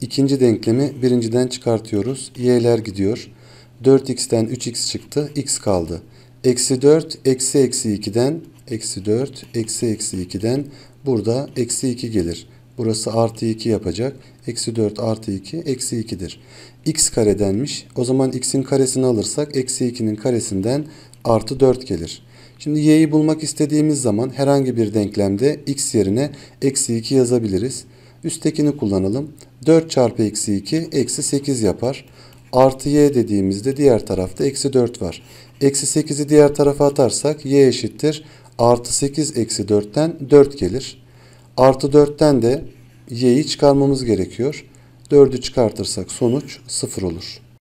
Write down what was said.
İkinci denklemi birinciden çıkartıyoruz. y'ler gidiyor. 4x'ten 3x çıktı. x kaldı. Eksi 4 eksi eksi 2'den eksi 4 eksi eksi 2'den burada eksi 2 gelir. Burası artı 2 yapacak. Eksi 4 artı 2 eksi 2'dir. x karedenmiş. O zaman x'in karesini alırsak eksi 2'nin karesinden artı 4 gelir. Şimdi y'yi bulmak istediğimiz zaman herhangi bir denklemde x yerine eksi 2 yazabiliriz. Üsttekini kullanalım. 4 çarpı eksi 2 eksi 8 yapar. Artı y dediğimizde diğer tarafta eksi 4 var. Eksi 8'i diğer tarafa atarsak y eşittir. Artı 8 eksi 4'ten 4 gelir. Artı 4'ten de y'yi çıkarmamız gerekiyor. 4'ü çıkartırsak sonuç 0 olur.